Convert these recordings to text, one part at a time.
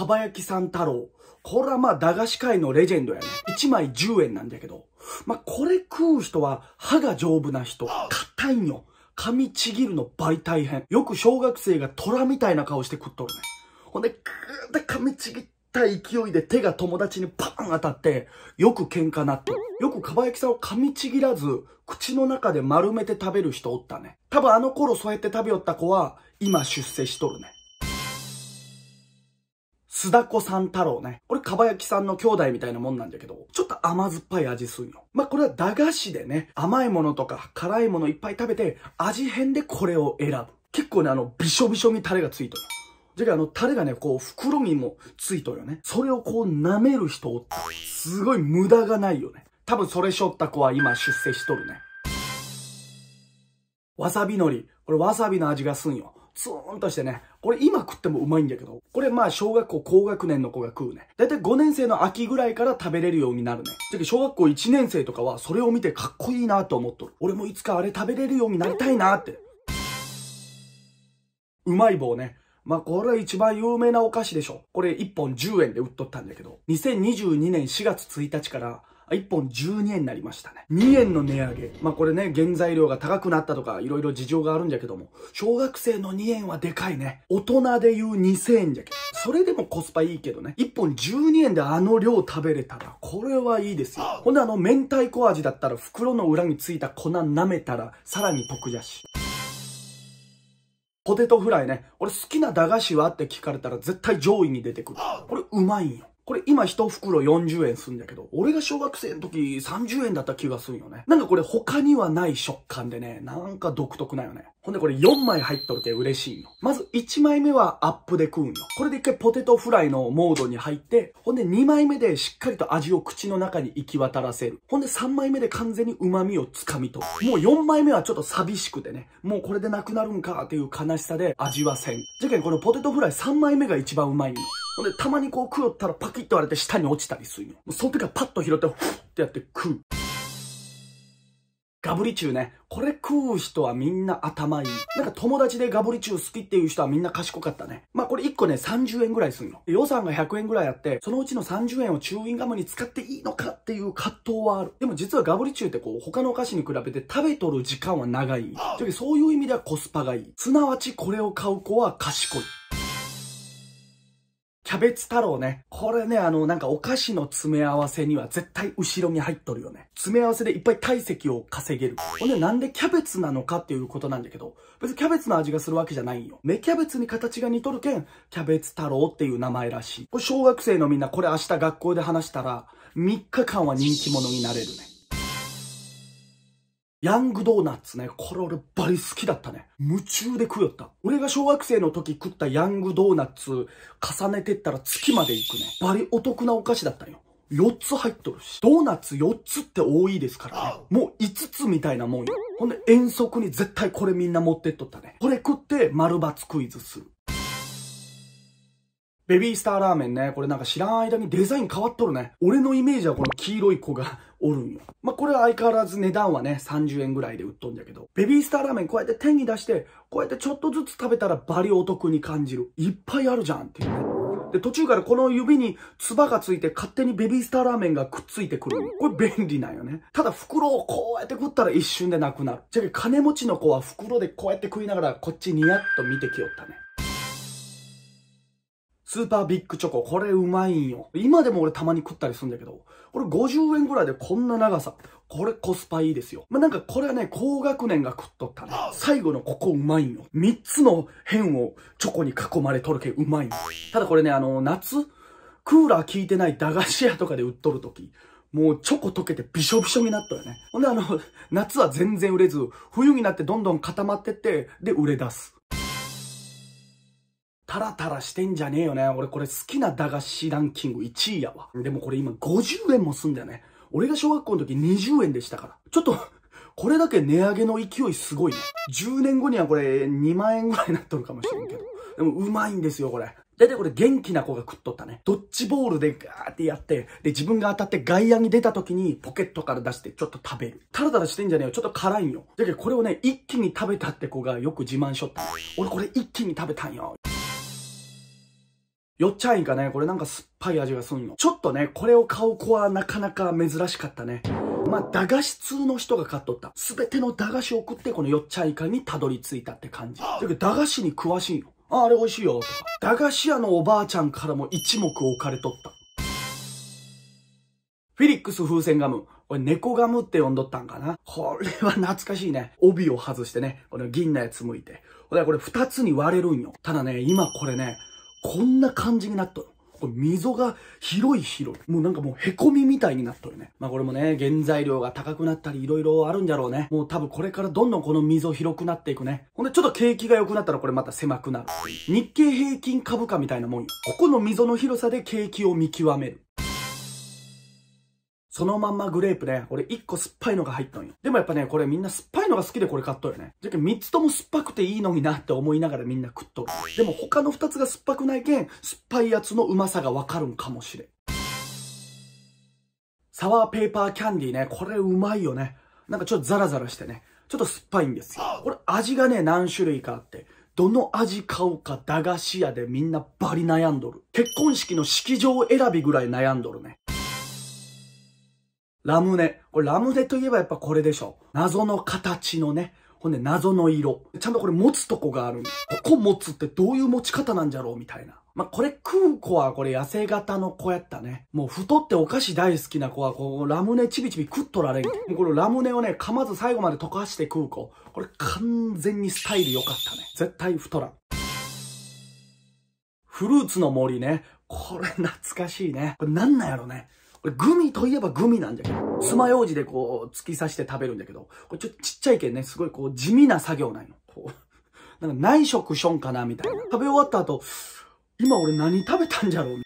かばやきさん太郎。これはまあ、駄菓子界のレジェンドやね。1枚10円なんだけど。まあ、これ食う人は、歯が丈夫な人、硬いんよ。噛みちぎるの倍大変。よく小学生が虎みたいな顔して食っとるね。ほんで、ぐーって噛みちぎった勢いで手が友達にパーン当たって、よく喧嘩なって。よくかばやきさんを噛みちぎらず、口の中で丸めて食べる人おったね。多分あの頃そうやって食べよった子は、今出世しとるね。須田子さん太郎ね。れ、かばやきさんの兄弟みたいなもんなんだけど、ちょっと甘酸っぱい味すんよ。まあ、これは駄菓子でね、甘いものとか辛いものいっぱい食べて、味変でこれを選ぶ。結構ね、あの、びしょびしょにタレがついてる。じゃあ、あの、タレがね、こう、袋にもついとるよね。それをこう、舐める人、すごい無駄がないよね。多分それしょった子は今出世しとるね。わさび海苔。これわさびの味がすんよ。ツーンとしてね、これ今食ってもうまいんだけど、これまあ小学校高学年の子が食うね。だいたい5年生の秋ぐらいから食べれるようになるね。だ小学校1年生とかはそれを見てかっこいいなと思っとる。俺もいつかあれ食べれるようになりたいなって。うまい棒ね。まあ、これは一番有名なお菓子でしょ。これ1本10円で売っとったんだけど、2022年4月1日から1本12円になりましたね。2円の値上げ。まあこれね、原材料が高くなったとか、いろいろ事情があるんじゃけども、小学生の2円はでかいね。大人で言う2000円じゃけそれでもコスパいいけどね。1本12円であの量食べれたら、これはいいですよ。ほんであの、明太子味だったら、袋の裏についた粉舐めたら、さらに得やし。ポテトフライね。俺好きな駄菓子はって聞かれたら絶対上位に出てくる。これうまいんよ。これ今一袋40円すんだけど、俺が小学生の時30円だった気がすんよね。なんかこれ他にはない食感でね、なんか独特なよね。ほんでこれ4枚入っとるけ嬉しいの。まず1枚目はアップで食うの。これで一回ポテトフライのモードに入って、ほんで2枚目でしっかりと味を口の中に行き渡らせる。ほんで3枚目で完全に旨味をつかみと。もう4枚目はちょっと寂しくてね、もうこれでなくなるんかっていう悲しさで味はせん。じゃけんこのポテトフライ3枚目が一番うまいの。ほんで、たまにこう食うったらパキッと割れて下に落ちたりするよ。その時はパッと拾って、ふってやって食う。ガブリチューね。これ食う人はみんな頭いい。なんか友達でガブリチュー好きっていう人はみんな賢かったね。まあこれ1個ね30円ぐらいするの。予算が100円ぐらいあって、そのうちの30円をチューインガムに使っていいのかっていう葛藤はある。でも実はガブリチューってこう他のお菓子に比べて食べとる時間は長い。というそういう意味ではコスパがいい。すなわちこれを買う子は賢い。キャベツ太郎ね。これね、あの、なんかお菓子の詰め合わせには絶対後ろに入っとるよね。詰め合わせでいっぱい体積を稼げる。ほんで、なんでキャベツなのかっていうことなんだけど、別にキャベツの味がするわけじゃないんよ。芽キャベツに形が似とるけん、キャベツ太郎っていう名前らしい。これ小学生のみんなこれ明日学校で話したら、3日間は人気者になれるね。ヤングドーナツね。これ俺バリ好きだったね。夢中で食うよった。俺が小学生の時食ったヤングドーナツ重ねてったら月まで行くね。バリお得なお菓子だったんよ。4つ入っとるし。ドーナツ4つって多いですからね。もう5つみたいなもんよ。ほんで遠足に絶対これみんな持ってっとったね。これ食って丸抜クイズする。ベビースターラーメンね、これなんか知らん間にデザイン変わっとるね。俺のイメージはこの黄色い子がおるんよ。まあ、これは相変わらず値段はね、30円ぐらいで売っとんじゃけど、ベビースターラーメンこうやって手に出して、こうやってちょっとずつ食べたらバリお得に感じる。いっぱいあるじゃんっていうね。で、途中からこの指に唾がついて勝手にベビースターラーメンがくっついてくる。これ便利なんよね。ただ袋をこうやって食ったら一瞬でなくなる。じゃあ金持ちの子は袋でこうやって食いながらこっちニヤッと見てきよったね。スーパービッグチョコ。これうまいんよ。今でも俺たまに食ったりするんだけど、これ50円ぐらいでこんな長さ。これコスパいいですよ。まあ、なんかこれはね、高学年が食っとったね。最後のここうまいんよ。3つの辺をチョコに囲まれとるけうまいんよ。ただこれね、あの、夏、クーラー効いてない駄菓子屋とかで売っとるとき、もうチョコ溶けてびしょびしょになったよね。ほんであの、夏は全然売れず、冬になってどんどん固まってって、で売れ出す。タラタラしてんじゃねえよね。俺これ好きな駄菓子ランキング1位やわ。でもこれ今50円もすんだよね。俺が小学校の時20円でしたから。ちょっと、これだけ値上げの勢いすごいね。10年後にはこれ2万円ぐらいになっとるかもしれんけど。でもうまいんですよ、これ。だいたいこれ元気な子が食っとったね。ドッジボールでガーってやって、で自分が当たって外野に出た時にポケットから出してちょっと食べる。タラタラしてんじゃねえよ。ちょっと辛いんよ。だけどこれをね、一気に食べたって子がよく自慢しょった。俺これ一気に食べたんよ。よっちゃんいかね、これなんか酸っぱい味がすんの。ちょっとね、これを買う子はなかなか珍しかったね。まあ、駄菓子通の人が買っとった。すべての駄菓子を食って、このよっちゃんいかにたどり着いたって感じ。だけど、駄菓子に詳しいの。あ、あれ美味しいよ、とか。駄菓子屋のおばあちゃんからも一目置かれとった。フィリックス風船ガム。これ猫ガムって呼んどったんかなこれは懐かしいね。帯を外してね、この銀のやつ向いて。これ二つに割れるんよ。ただね、今これね、こんな感じになっとる。これ溝が広い広い。もうなんかもう凹みみたいになっとるね。まあこれもね、原材料が高くなったり色々あるんだろうね。もう多分これからどんどんこの溝広くなっていくね。ほんでちょっと景気が良くなったらこれまた狭くなる。日経平均株価みたいなもんよ。ここの溝の広さで景気を見極める。そのまんまグレープね、俺1個酸っぱいのが入ったんよ。でもやっぱね、これみんな酸っぱいのが好きでこれ買っとるよね。じゃけ3つとも酸っぱくていいのになって思いながらみんな食っとる。でも他の2つが酸っぱくないけん、酸っぱいやつのうまさがわかるんかもしれん。サワーペーパーキャンディーね、これうまいよね。なんかちょっとザラザラしてね、ちょっと酸っぱいんですよ。これ味がね、何種類かあって。どの味買おうか駄菓子屋でみんなバリ悩んどる。結婚式の式場選びぐらい悩んどるね。ラムネ。これラムネといえばやっぱこれでしょ。謎の形のね。ほんで謎の色。ちゃんとこれ持つとこがある。ここ持つってどういう持ち方なんじゃろうみたいな。まあ、これ食う子はこれ痩せ型の子やったね。もう太ってお菓子大好きな子はこうラムネちびちび食っとられん。もうこのラムネをね、噛まず最後まで溶かして食う子。これ完全にスタイル良かったね。絶対太らん。フルーツの森ね。これ懐かしいね。これなんなんやろね。これグミといえばグミなんじゃけど、爪楊枝でこう突き刺して食べるんだけど、これちょっとちっちゃいけんね、すごいこう地味な作業ないの。こう、なんか内職ションかなみたいな。食べ終わった後、今俺何食べたんじゃろう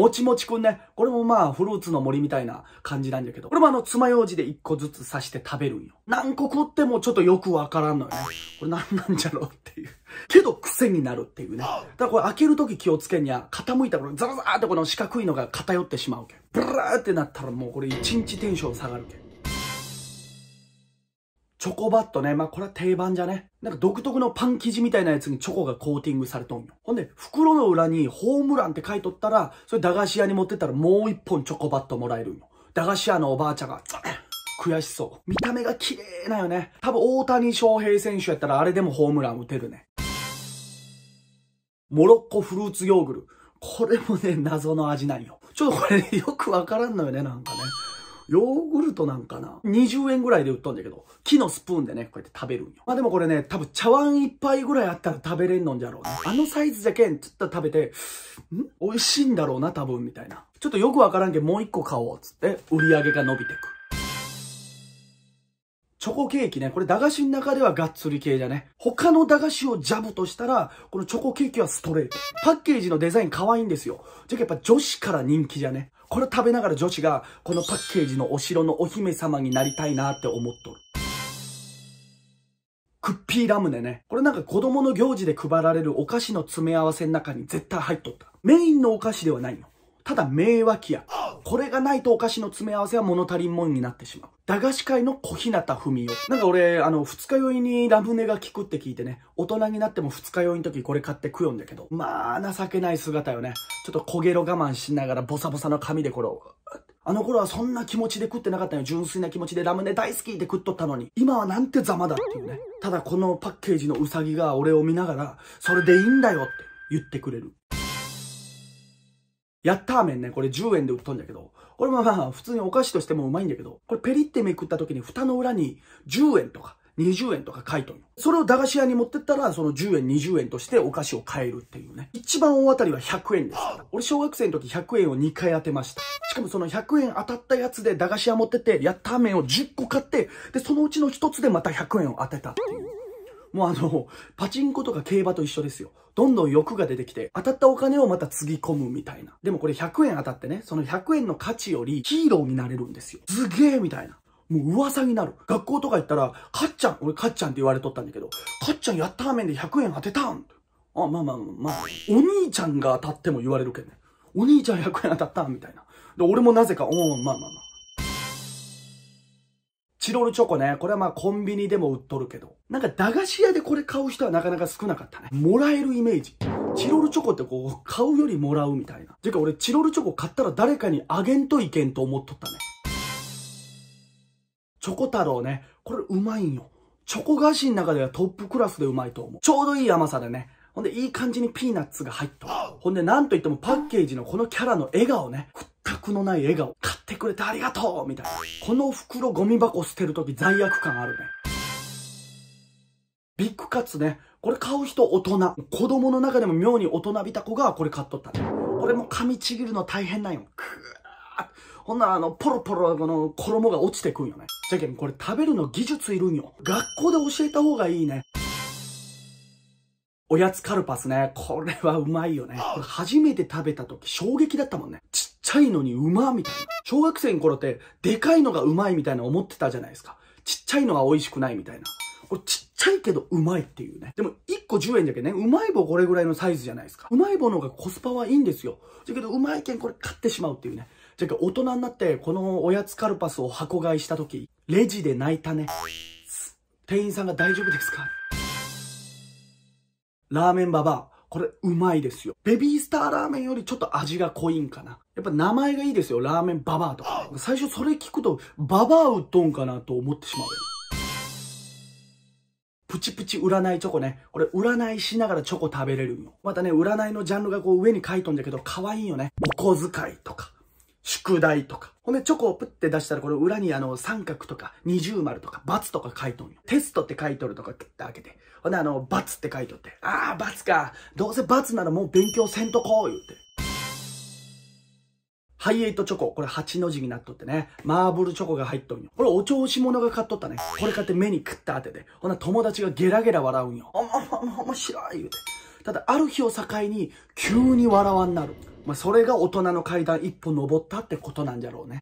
もちもちくんね。これもまあ、フルーツの森みたいな感じなんだけど。これもあの、爪楊枝で一個ずつ刺して食べるんよ。何個食ってもちょっとよくわからんのよね。これ何なんじゃろうっていう。けど、癖になるっていうね。だからこれ開けるとき気をつけんにゃ、傾いたらザラザーってこの四角いのが偏ってしまうけん。ブラーってなったらもうこれ一日テンション下がるけチョコバットね。まあ、これは定番じゃね。なんか独特のパン生地みたいなやつにチョコがコーティングされとんよ。ほんで、袋の裏にホームランって書いとったら、それ駄菓子屋に持ってったらもう一本チョコバットもらえるんよ。駄菓子屋のおばあちゃんが、悔しそう。見た目が綺麗なよね。多分大谷翔平選手やったらあれでもホームラン打てるね。モロッコフルーツヨーグル。これもね、謎の味なんよ。ちょっとこれ、ね、よくわからんのよね、なんかね。ヨーグルトなんかな ?20 円ぐらいで売っとんだけど、木のスプーンでね、こうやって食べるんよ。まあでもこれね、多分茶碗一杯ぐらいあったら食べれんのんじゃろうね。あのサイズじゃけん、ちょっと食べて、ん美味しいんだろうな、多分、みたいな。ちょっとよくわからんけど、もう一個買おう、つって、売り上げが伸びてく。チョコケーキね。これ駄菓子の中ではがっつり系じゃね。他の駄菓子をジャブとしたら、このチョコケーキはストレート。パッケージのデザイン可愛いんですよ。じゃあやっぱ女子から人気じゃね。これ食べながら女子が、このパッケージのお城のお姫様になりたいなって思っとる。クッピーラムネね。これなんか子供の行事で配られるお菓子の詰め合わせの中に絶対入っとった。メインのお菓子ではないの。ただ名脇屋。これがないとお菓子の詰め合わせは物足りんもんになってしまう。駄菓子界の小日向文夫。なんか俺、あの、二日酔いにラムネが効くって聞いてね、大人になっても二日酔いの時これ買って食うんだけど、まあ、情けない姿よね。ちょっと焦げろ我慢しながらボサボサの髪でこれを、あの頃はそんな気持ちで食ってなかったよ。純粋な気持ちでラムネ大好きで食っとったのに。今はなんてざまだっていうね。ただこのパッケージのウサギが俺を見ながら、それでいいんだよって言ってくれる。やったーめんね、これ10円で売っとんだけど、これもまあ普通にお菓子としてもうまいんだけど、これペリってめくった時に蓋の裏に10円とか20円とか書いとんそれを駄菓子屋に持ってったら、その10円20円としてお菓子を買えるっていうね。一番大当たりは100円です俺小学生の時100円を2回当てました。しかもその100円当たったやつで駄菓子屋持ってって、やったーめんを10個買って、で、そのうちの1つでまた100円を当てたっていう。もうあの、パチンコとか競馬と一緒ですよ。どんどん欲が出てきて、当たったお金をまたつぎ込むみたいな。でもこれ100円当たってね、その100円の価値よりヒーローになれるんですよ。すげえみたいな。もう噂になる。学校とか行ったら、かっちゃん、俺かっちゃんって言われとったんだけど、かっちゃんやったーめんで100円当てたんあ、まあまあまあ、お兄ちゃんが当たっても言われるけんね。お兄ちゃん100円当たったんみたいな。で、俺もなぜか、おー、まあまあまあ。チロルチョコね。これはまあコンビニでも売っとるけど。なんか駄菓子屋でこれ買う人はなかなか少なかったね。もらえるイメージ。チロルチョコってこう、買うよりもらうみたいな。てか俺チロルチョコ買ったら誰かにあげんといけんと思っとったね。チョコ太郎ね。これうまいんよ。チョコ菓子の中ではトップクラスでうまいと思う。ちょうどいい甘さでね。ほんで、いい感じにピーナッツが入っとる。ほんで、なんといってもパッケージのこのキャラの笑顔ね。格のない笑顔。買ってくれてありがとうみたいな。この袋ゴミ箱捨てるとき罪悪感あるね。ビッグカツね。これ買う人大人。子供の中でも妙に大人びた子がこれ買っとったね。これも噛みちぎるの大変なんよ。くーほんならあの、ポロポロこの衣が落ちてくんよね。じゃけんこれ食べるの技術いるんよ。学校で教えた方がいいね。おやつカルパスね。これはうまいよね。初めて食べた時衝撃だったもんね。ちちゃいのにうまみたいな。小学生の頃って、でかいのがうまいみたいな思ってたじゃないですか。ちっちゃいのが美味しくないみたいな。これちっちゃいけどうまいっていうね。でも1個10円じゃけね、うまい棒これぐらいのサイズじゃないですか。うまい棒の方がコスパはいいんですよ。だけどうまいけんこれ買ってしまうっていうね。じゃけ大人になってこのおやつカルパスを箱買いした時、レジで泣いたね。店員さんが大丈夫ですかラーメンババこれうまいですよ。ベビースターラーメンよりちょっと味が濃いんかな。やっぱ名前がいいですよ。ラーメンババアとか、最初それ聞くと、ババアうっとんかなと思ってしまう。プチプチ占いチョコね。これ占いしながらチョコ食べれるよ。またね、占いのジャンルがこう上に書いとんだけど、可愛いよね。お小遣いとか。宿題とか。ほんで、チョコをプって出したら、これ裏にあの、三角とか、二重丸とか、×とか書いとんよ。テストって書いとるとか、くって開けて。ほんで、あの、×って書いとって。あー、×か。どうせ×ならもう勉強せんとこう、言うて。ハイエイトチョコ。これ8の字になっとってね。マーブルチョコが入っとんよ。これお調子者が買っとったね。これ買って目に食った当てで。ほな友達がゲラゲラ笑うんよ。おも、おも、面白い言うて。ただ、ある日を境に、急に笑わんなる。まあ、それが大人の階段一歩登ったってことなんじゃろうね。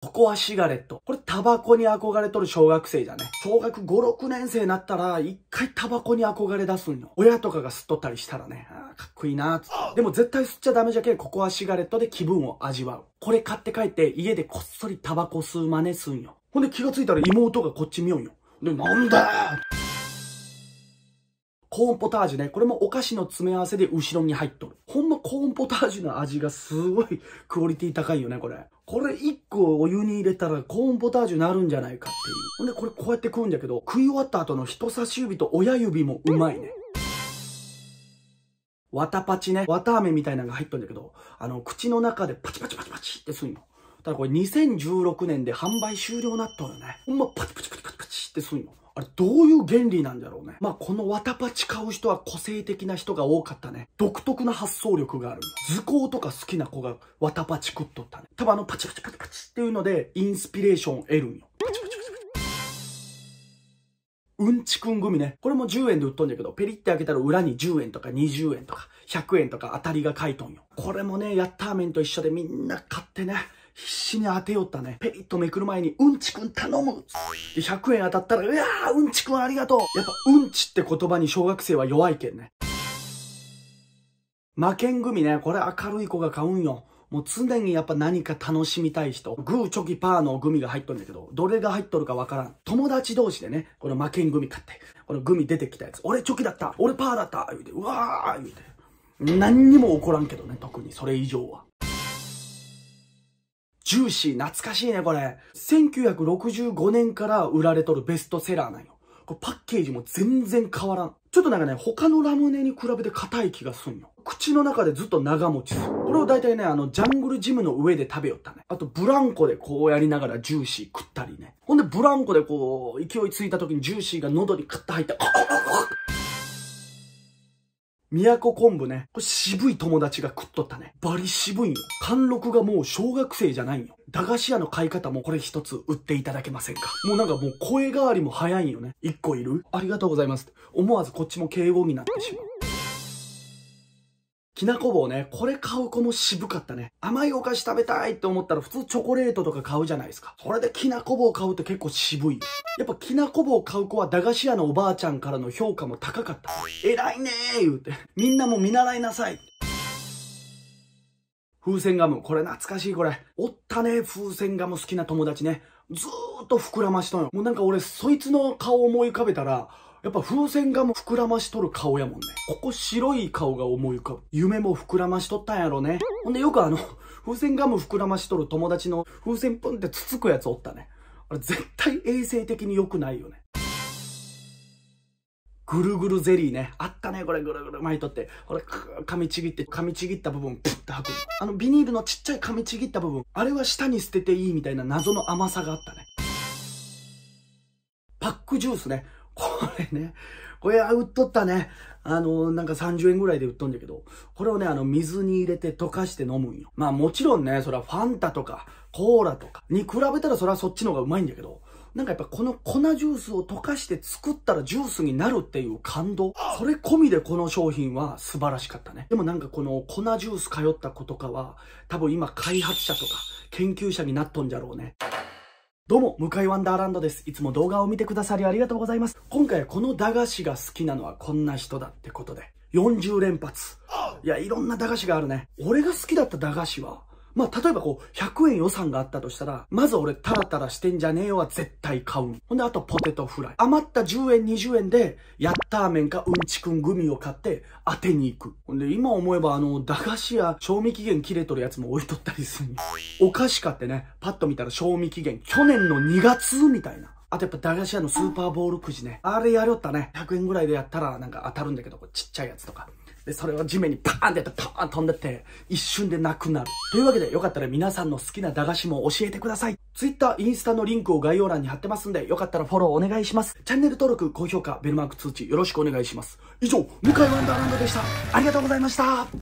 ここはシガレット。これタバコに憧れとる小学生じゃね。小学5、6年生になったら、一回タバコに憧れ出すんよ。親とかが吸っとったりしたらね、あかっこいいなっつって。でも絶対吸っちゃダメじゃけえ。ここはシガレットで気分を味わう。これ買って帰って家でこっそりタバコ吸う真似すんよ。ほんで気がついたら妹がこっち見よんよ。で、なんだコーンポタージュね。これもお菓子の詰め合わせで後ろに入っとる。ほんまコーンポタージュの味がすごいクオリティ高いよね、これ。これ1個お湯に入れたらコーンポタージュになるんじゃないかっていう。ほんでこれこうやって食うんだけど、食い終わった後の人差し指と親指もうまいね。わたパチね。わたあめみたいなのが入っとるんだけど、あの、口の中でパチパチパチパチってすんの。ただこれ2016年で販売終了なっとるね。ほんまパチパチパチパチパチってすんの。あれ、どういう原理なんだろうね。まあ、このワタパチ買う人は個性的な人が多かったね。独特な発想力がある。図工とか好きな子がワタパチ食っとったね。多分あのパチパチパチパチっていうので、インスピレーションを得るんよ。パチパチパチパチ。うんちくん組ね。これも10円で売っとんだけど、ペリって開けたら裏に10円とか20円とか100円とか当たりが書いとんよ。これもね、ヤッターメンと一緒でみんな買ってね。必死に当てよったね。ペリッとめくる前に、うんちくん頼むで、100円当たったら、うわー、うんちくんありがとうやっぱ、うんちって言葉に小学生は弱いけんね。魔剣組ね、これ明るい子が買うんよ。もう常にやっぱ何か楽しみたい人。グーチョキパーのグミが入っとるんだけど、どれが入っとるかわからん。友達同士でね、この魔剣グミ買って、このグミ出てきたやつ。俺チョキだった俺パーだった言うて、うわー言うて。何にも起こらんけどね、特にそれ以上は。ジューシー、懐かしいね、これ。1965年から売られとるベストセラーなんよ。これパッケージも全然変わらん。ちょっとなんかね、他のラムネに比べて硬い気がすんよ。口の中でずっと長持ちする。これを大体ね、あの、ジャングルジムの上で食べよったね。あと、ブランコでこうやりながらジューシー食ったりね。ほんで、ブランコでこう、勢いついた時にジューシーが喉にカッと入った。宮古昆布ね。これ渋い友達が食っとったね。バリ渋いよ。貫禄がもう小学生じゃないよ。駄菓子屋の買い方もこれ一つ売っていただけませんかもうなんかもう声変わりも早いよね。一個いるありがとうございます。思わずこっちも敬語になってしまう。きなこ棒ね、これ買う子も渋かったね。甘いお菓子食べたいって思ったら普通チョコレートとか買うじゃないですか。それできなこ棒買うって結構渋い。やっぱきなこ棒買う子は駄菓子屋のおばあちゃんからの評価も高かった。偉いねー言うて。みんなも見習いなさい。風船ガム。これ懐かしいこれ。おったね、風船ガム好きな友達ね。ずーっと膨らましとんよ。もうなんか俺、そいつの顔思い浮かべたら、やっぱ風船がも膨らましとる顔やもんね。ここ白い顔が思い浮かぶ。夢も膨らましとったんやろね。ほんでよくあの、風船ガム膨らましとる友達の風船プンってつつくやつおったね。あれ絶対衛生的に良くないよね。ぐるぐるゼリーね。あったね、これぐるぐる巻いとって。これ、噛みちぎって、噛みちぎった部分、プッて吐く。あのビニールのちっちゃい噛みちぎった部分、あれは下に捨てていいみたいな謎の甘さがあったね。パックジュースね。これね、これは売っとったね。あの、なんか30円ぐらいで売っとんだけど、これをね、あの、水に入れて溶かして飲むんよ。まあもちろんね、そらファンタとか、コーラとかに比べたらそらそっちの方がうまいんだけど、なんかやっぱこの粉ジュースを溶かして作ったらジュースになるっていう感動。それ込みでこの商品は素晴らしかったね。でもなんかこの粉ジュース通った子とかは、多分今開発者とか研究者になっとんじゃろうね。どうも、向井ワンダーランドです。いつも動画を見てくださりありがとうございます。今回はこの駄菓子が好きなのはこんな人だってことで、40連発。いや、いろんな駄菓子があるね。俺が好きだった駄菓子は、まあ、例えばこう、100円予算があったとしたら、まず俺、タラタラしてんじゃねえよは絶対買うほんで、あとポテトフライ。余った10円、20円で、やったーめんかうんちくんグミを買って当てに行く。ほんで、今思えばあの、駄菓子屋、賞味期限切れとるやつも置いとったりする。お菓子買ってね、パッと見たら賞味期限、去年の2月みたいな。あとやっぱ駄菓子屋のスーパーボールくじね。あれやりよったね。100円ぐらいでやったらなんか当たるんだけど、ちっちゃいやつとか。で、それを地面にパーンってやってパーン飛んでって、一瞬でなくなる。というわけで、よかったら皆さんの好きな駄菓子も教えてください。Twitter、インスタのリンクを概要欄に貼ってますんで、よかったらフォローお願いします。チャンネル登録、高評価、ベルマーク通知よろしくお願いします。以上、向井ワンダーランドでした。ありがとうございました。